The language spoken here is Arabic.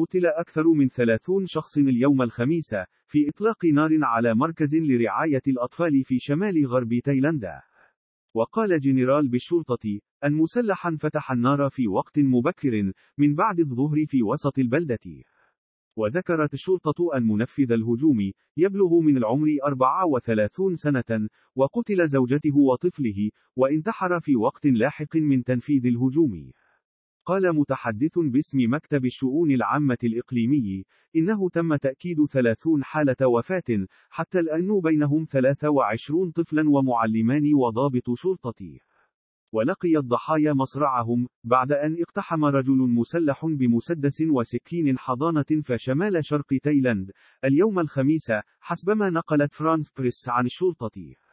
قتل أكثر من ثلاثون شخص اليوم الخميس في إطلاق نار على مركز لرعاية الأطفال في شمال غرب تايلاندا وقال جنرال بالشرطة أن مسلحا فتح النار في وقت مبكر من بعد الظهر في وسط البلدة وذكرت الشرطة أن منفذ الهجوم يبلغ من العمر 34 سنة وقتل زوجته وطفله وانتحر في وقت لاحق من تنفيذ الهجوم قال متحدث باسم مكتب الشؤون العامة الإقليمي إنه تم تأكيد 30 حالة وفاة حتى الآن بينهم 23 طفلا ومعلمان وضابط شرطة ولقي الضحايا مصرعهم بعد أن اقتحم رجل مسلح بمسدس وسكين حضانة فشمال شرق تايلاند اليوم الخميس حسبما نقلت فرانس بريس عن الشرطة